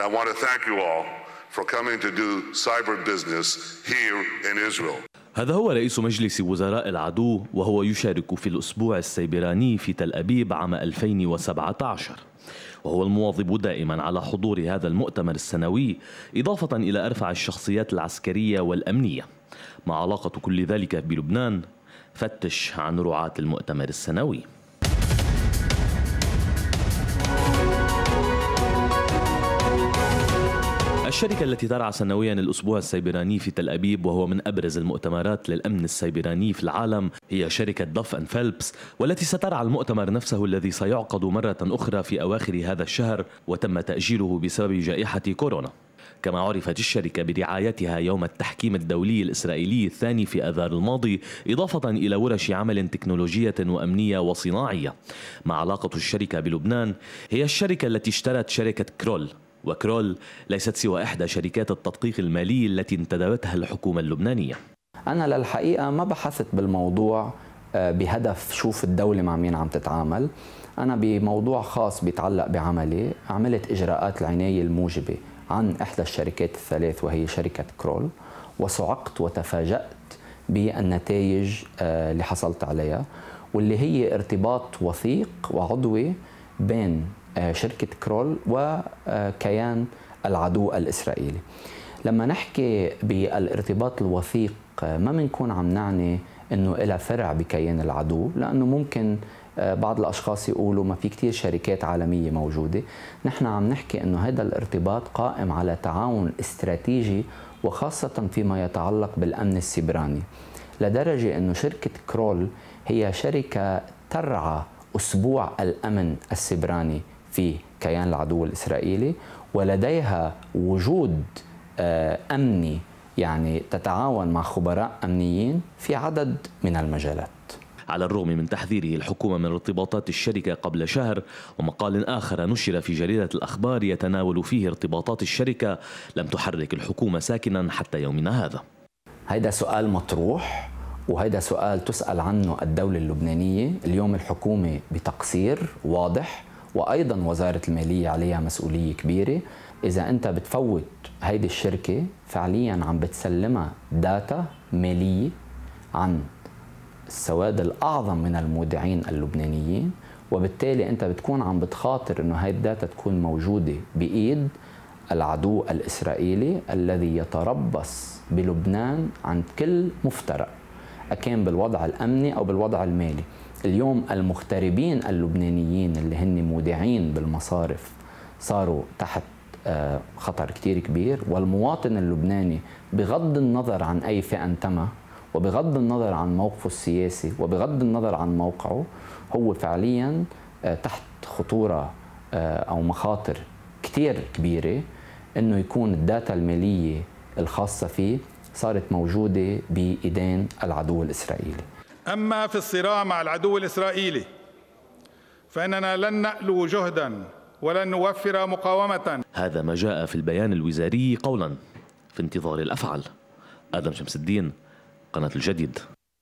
And I want to thank you all for coming to do cyber business here in Israel. هذا هو رئيس مجلس وزراء العدو وهو يشارك في الأسبوع السيبراني في تل أبيب عام 2017 وهو المواظب دائما على حضور هذا المؤتمر السنوي إضافة إلى أرفع الشخصيات العسكرية والأمنية ما علاقة كل ذلك بلبنان فتش عن رعاة المؤتمر السنوي الشركة التي ترعى سنويا الأسبوع السيبراني في تل أبيب وهو من أبرز المؤتمرات للأمن السيبراني في العالم هي شركة دف أند فيلبس والتي سترعى المؤتمر نفسه الذي سيعقد مرة أخرى في أواخر هذا الشهر وتم تأجيله بسبب جائحة كورونا كما عرفت الشركة برعايتها يوم التحكيم الدولي الإسرائيلي الثاني في أذار الماضي إضافة إلى ورش عمل تكنولوجية وأمنية وصناعية مع علاقة الشركة بلبنان هي الشركة التي اشترت شركة كرول وكرول ليست سوى إحدى شركات التدقيق المالي التي انتدبتها الحكومة اللبنانية أنا للحقيقة ما بحثت بالموضوع آه، بهدف شوف الدولة مع مين عم تتعامل أنا بموضوع خاص بيتعلق بعملي عملت إجراءات العناية الموجبة عن إحدى الشركات الثلاث وهي شركة كرول وصعقت وتفاجأت بالنتائج آه، اللي حصلت عليها واللي هي ارتباط وثيق وعضوي بين آه، شركة كرول وكيان العدو الإسرائيلي لما نحكي بالارتباط الوثيق آه، ما بنكون عم نعني انه لها فرع بكيان العدو لانه ممكن آه، بعض الاشخاص يقولوا ما في كتير شركات عالميه موجوده نحن عم نحكي انه هذا الارتباط قائم على تعاون استراتيجي وخاصه فيما يتعلق بالامن السبراني لدرجه انه شركه كرول هي شركه ترعى اسبوع الامن السبراني في كيان العدو الاسرائيلي ولديها وجود آه، امني يعني تتعاون مع خبراء امنيين في عدد من المجالات على الرغم من تحذيره الحكومة من ارتباطات الشركة قبل شهر ومقال آخر نشر في جريدة الأخبار يتناول فيه ارتباطات الشركة لم تحرك الحكومة ساكنا حتى يومنا هذا هيدا سؤال مطروح وهيدا سؤال تسأل عنه الدولة اللبنانية اليوم الحكومة بتقصير واضح وايضا وزاره الماليه عليها مسؤوليه كبيره اذا انت بتفوت هيدي الشركه فعليا عم بتسلمها داتا ماليه عن السواد الاعظم من المودعين اللبنانيين وبالتالي انت بتكون عم بتخاطر انه هاي الداتا تكون موجوده بايد العدو الاسرائيلي الذي يتربص بلبنان عن كل مفترق اكان بالوضع الامني او بالوضع المالي اليوم المغتربين اللبنانيين اللي هن المودعين بالمصارف صاروا تحت آه، خطر كتير كبير والمواطن اللبناني بغض النظر عن أي فئة انتمى وبغض النظر عن موقفه السياسي وبغض النظر عن موقعه هو فعليا آه، تحت خطورة آه، أو مخاطر كتير كبيرة أنه يكون الداتا المالية الخاصة فيه صارت موجودة بإيدين العدو الإسرائيلي أما في الصراع مع العدو الإسرائيلي فإننا لن نألو جهدا ولن نوفر مقاومة هذا ما جاء في البيان الوزاري قولا في انتظار الأفعال آدم شمس الدين قناة الجديد